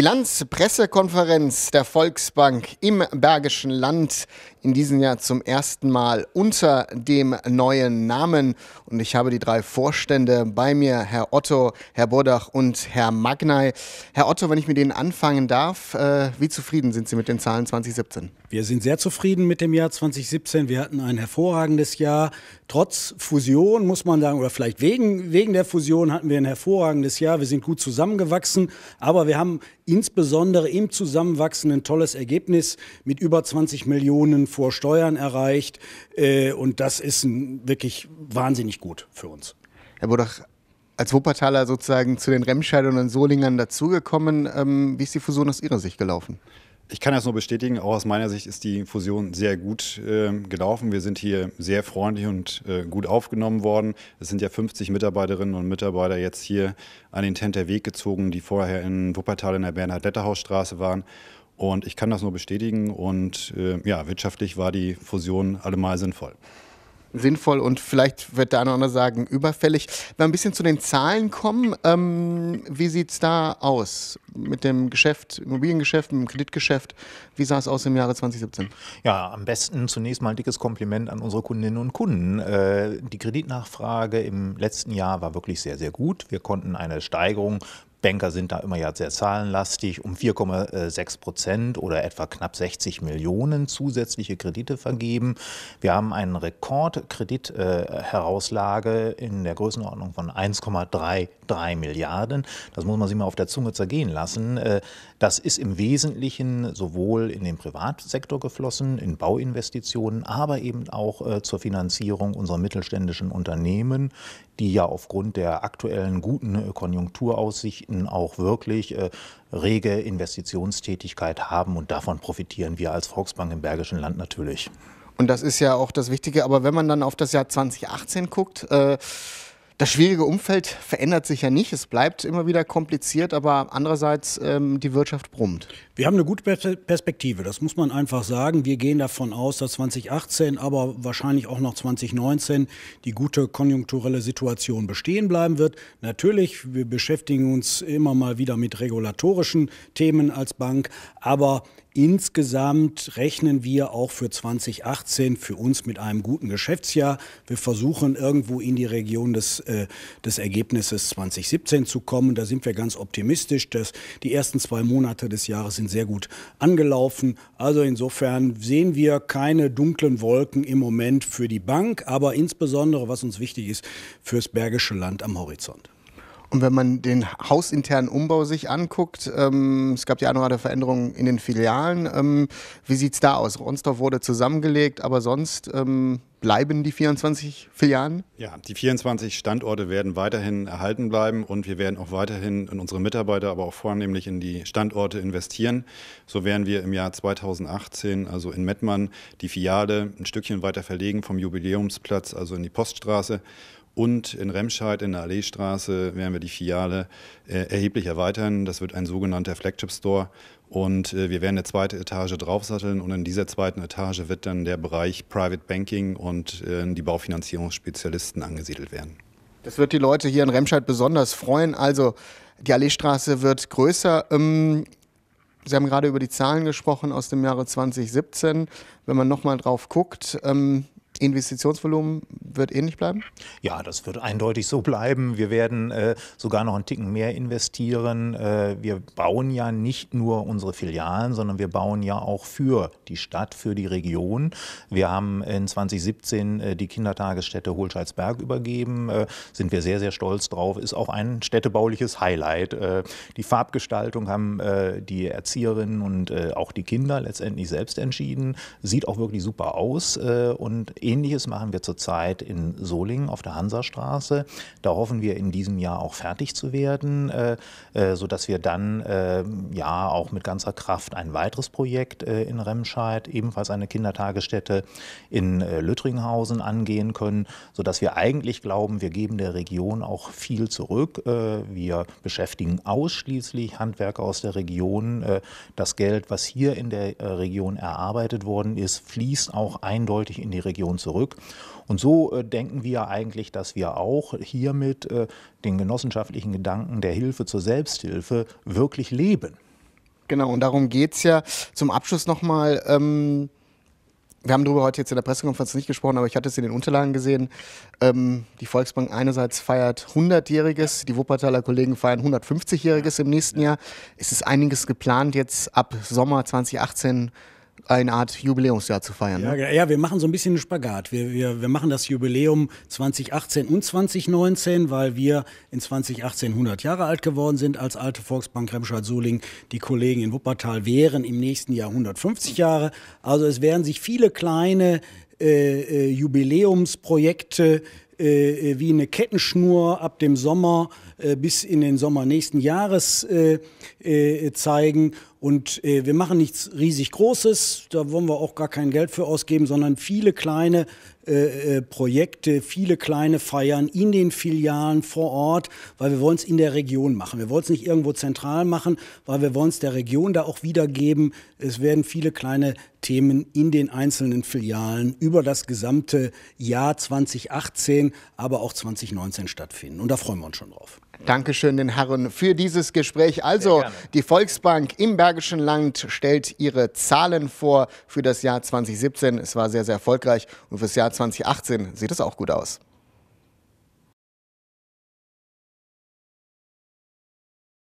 Bilanzpressekonferenz der Volksbank im Bergischen Land in diesem Jahr zum ersten Mal unter dem neuen Namen. Und ich habe die drei Vorstände bei mir, Herr Otto, Herr Burdach und Herr Magnay. Herr Otto, wenn ich mit Ihnen anfangen darf, äh, wie zufrieden sind Sie mit den Zahlen 2017? Wir sind sehr zufrieden mit dem Jahr 2017. Wir hatten ein hervorragendes Jahr trotz Fusion, muss man sagen, oder vielleicht wegen, wegen der Fusion hatten wir ein hervorragendes Jahr. Wir sind gut zusammengewachsen, aber wir haben insbesondere im Zusammenwachsen ein tolles Ergebnis mit über 20 Millionen vor Steuern erreicht. Äh, und das ist wirklich wahnsinnig gut für uns. Herr Budach, als Wuppertaler sozusagen zu den Remscheidern und Solingern dazugekommen, ähm, wie ist die Fusion aus Ihrer Sicht gelaufen? ich kann das nur bestätigen, auch aus meiner Sicht ist die Fusion sehr gut äh, gelaufen. Wir sind hier sehr freundlich und äh, gut aufgenommen worden. Es sind ja 50 Mitarbeiterinnen und Mitarbeiter jetzt hier an den Tent der Weg gezogen, die vorher in Wuppertal in der Bernhard-Letterhaus-Straße waren. Und ich kann das nur bestätigen und äh, ja, wirtschaftlich war die Fusion allemal sinnvoll sinnvoll und vielleicht wird der eine oder andere sagen, überfällig. Wenn wir ein bisschen zu den Zahlen kommen, ähm, wie sieht es da aus mit dem Geschäft, Immobiliengeschäft, mit dem Kreditgeschäft? Wie sah es aus im Jahre 2017? Ja, am besten zunächst mal ein dickes Kompliment an unsere Kundinnen und Kunden. Äh, die Kreditnachfrage im letzten Jahr war wirklich sehr, sehr gut. Wir konnten eine Steigerung Banker sind da immer ja sehr zahlenlastig, um 4,6 Prozent oder etwa knapp 60 Millionen zusätzliche Kredite vergeben. Wir haben eine Rekordkreditherauslage in der Größenordnung von 1,33 Milliarden. Das muss man sich mal auf der Zunge zergehen lassen. Äh, das ist im Wesentlichen sowohl in den Privatsektor geflossen, in Bauinvestitionen, aber eben auch äh, zur Finanzierung unserer mittelständischen Unternehmen, die ja aufgrund der aktuellen guten Konjunkturaussicht Städten auch wirklich äh, rege Investitionstätigkeit haben und davon profitieren wir als Volksbank im Bergischen Land natürlich. Und das ist ja auch das Wichtige, aber wenn man dann auf das Jahr 2018 guckt, äh, das schwierige Umfeld verändert sich ja nicht. Es bleibt immer wieder kompliziert, aber andererseits ähm, die Wirtschaft brummt. Wir haben eine gute Perspektive, das muss man einfach sagen. Wir gehen davon aus, dass 2018, aber wahrscheinlich auch noch 2019 die gute konjunkturelle Situation bestehen bleiben wird. Natürlich, wir beschäftigen uns immer mal wieder mit regulatorischen Themen als Bank, aber Insgesamt rechnen wir auch für 2018 für uns mit einem guten Geschäftsjahr. Wir versuchen irgendwo in die Region des, äh, des Ergebnisses 2017 zu kommen. Da sind wir ganz optimistisch. Dass die ersten zwei Monate des Jahres sind sehr gut angelaufen. Also insofern sehen wir keine dunklen Wolken im Moment für die Bank, aber insbesondere, was uns wichtig ist, fürs Bergische Land am Horizont. Und wenn man den hausinternen Umbau sich anguckt, ähm, es gab ja auch noch eine Veränderung in den Filialen. Ähm, wie sieht es da aus? Ronsdorf wurde zusammengelegt, aber sonst ähm, bleiben die 24 Filialen? Ja, die 24 Standorte werden weiterhin erhalten bleiben und wir werden auch weiterhin in unsere Mitarbeiter, aber auch vornehmlich in die Standorte investieren. So werden wir im Jahr 2018, also in Mettmann, die Filiale ein Stückchen weiter verlegen vom Jubiläumsplatz, also in die Poststraße. Und in Remscheid in der Alleestraße werden wir die Filiale äh, erheblich erweitern. Das wird ein sogenannter Flagship Store und äh, wir werden eine zweite Etage draufsatteln und in dieser zweiten Etage wird dann der Bereich Private Banking und äh, die Baufinanzierungsspezialisten angesiedelt werden. Das wird die Leute hier in Remscheid besonders freuen. Also die Alleestraße wird größer. Ähm, Sie haben gerade über die Zahlen gesprochen aus dem Jahre 2017. Wenn man nochmal drauf guckt, ähm, Investitionsvolumen wird ähnlich bleiben? Ja, das wird eindeutig so bleiben. Wir werden äh, sogar noch einen Ticken mehr investieren. Äh, wir bauen ja nicht nur unsere Filialen, sondern wir bauen ja auch für die Stadt, für die Region. Wir haben in 2017 äh, die Kindertagesstätte Hohlscheidsberg übergeben. Äh, sind wir sehr, sehr stolz drauf. Ist auch ein städtebauliches Highlight. Äh, die Farbgestaltung haben äh, die Erzieherinnen und auch die Kinder letztendlich selbst entschieden. Sieht auch wirklich super aus und Ähnliches machen wir zurzeit in Solingen auf der Hansastraße. Da hoffen wir in diesem Jahr auch fertig zu werden, äh, äh, sodass wir dann äh, ja auch mit ganzer Kraft ein weiteres Projekt in Remscheid, ebenfalls eine Kindertagesstätte in Lüttringhausen angehen können, sodass wir eigentlich glauben, wir geben der Region auch viel zurück. wir beschäftigen ausschließlich Handwerker aus der Region. das Geld, was hier in der Region erarbeitet worden ist, fließt auch eindeutig in die Region zurück. Und so äh, denken wir eigentlich, dass wir auch hiermit äh, den genossenschaftlichen Gedanken der Hilfe zur Selbsthilfe wirklich leben. Genau, und darum geht es ja zum Abschluss nochmal. Ähm wir haben darüber heute jetzt in der Pressekonferenz nicht gesprochen, aber ich hatte es in den Unterlagen gesehen. Ähm, die Volksbank einerseits feiert 100-jähriges, die Wuppertaler Kollegen feiern 150-jähriges im nächsten Jahr. Es ist einiges geplant jetzt ab Sommer 2018 eine Art Jubiläumsjahr zu feiern. Ja, ne? ja wir machen so ein bisschen einen Spagat. Wir, wir, wir machen das Jubiläum 2018 und 2019, weil wir in 2018 100 Jahre alt geworden sind als alte Volksbank Remscheid-Suling. Die Kollegen in Wuppertal wären im nächsten Jahr 150 Jahre. Also es werden sich viele kleine äh, äh, Jubiläumsprojekte äh, äh wie eine Kettenschnur ab dem Sommer äh, bis in den Sommer nächsten Jahres äh, äh, zeigen. Und wir machen nichts riesig Großes, da wollen wir auch gar kein Geld für ausgeben, sondern viele kleine Projekte, viele kleine Feiern in den Filialen vor Ort, weil wir wollen es in der Region machen. Wir wollen es nicht irgendwo zentral machen, weil wir wollen es der Region da auch wiedergeben. Es werden viele kleine Themen in den einzelnen Filialen über das gesamte Jahr 2018, aber auch 2019 stattfinden. Und da freuen wir uns schon drauf. Dankeschön den Herren für dieses Gespräch. Also, die Volksbank im Bergischen Land stellt ihre Zahlen vor für das Jahr 2017. Es war sehr, sehr erfolgreich und fürs Jahr 2018 sieht es auch gut aus.